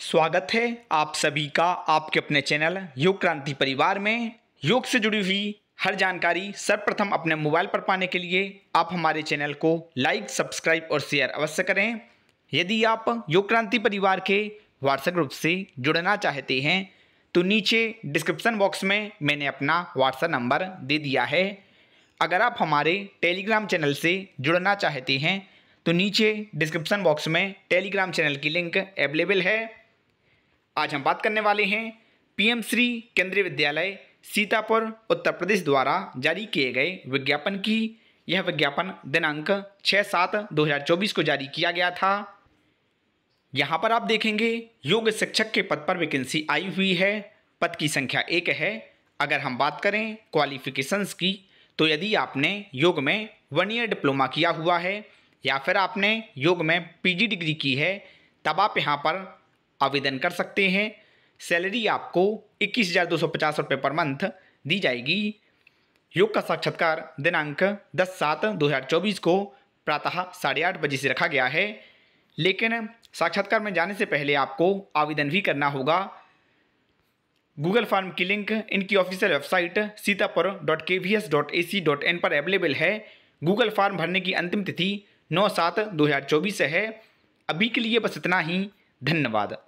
स्वागत है आप सभी का आपके अपने चैनल योग क्रांति परिवार में योग से जुड़ी हुई हर जानकारी सर्वप्रथम अपने मोबाइल पर पाने के लिए आप हमारे चैनल को लाइक सब्सक्राइब और शेयर अवश्य करें यदि आप योग क्रांति परिवार के व्हाट्सएप ग्रुप से जुड़ना चाहते हैं तो नीचे डिस्क्रिप्शन बॉक्स में मैंने अपना व्हाट्सएप नंबर दे दिया है अगर आप हमारे टेलीग्राम चैनल से जुड़ना चाहते हैं तो नीचे डिस्क्रिप्शन बॉक्स में टेलीग्राम चैनल की लिंक अवेलेबल है आज हम बात करने वाले हैं पीएम श्री केंद्रीय विद्यालय सीतापुर उत्तर प्रदेश द्वारा जारी किए गए विज्ञापन की यह विज्ञापन दिनांक छः सात 2024 को जारी किया गया था यहाँ पर आप देखेंगे योग्य शिक्षक के पद पर वैकेंसी आई हुई है पद की संख्या एक है अगर हम बात करें क्वालिफिकेशंस की तो यदि आपने योग में वन ईयर डिप्लोमा किया हुआ है या फिर आपने योग में पीजी डिग्री की है तब आप यहाँ पर आवेदन कर सकते हैं सैलरी आपको इक्कीस हज़ार दो सौ पचास रुपये पर मंथ दी जाएगी योग का साक्षात्कार दिनांक दस सात दो हज़ार चौबीस को प्रातः साढ़े आठ बजे से रखा गया है लेकिन साक्षात्कार में जाने से पहले आपको आवेदन भी करना होगा गूगल फॉर्म की लिंक इनकी official website Sitapur dot K V S dot A C dot in पर अवेलेबल है गूगल फॉर्म भरने की अंतिम तिथि नौ सात दो हज़ार चौबीस है अभी के लिए बस इतना ही धन्यवाद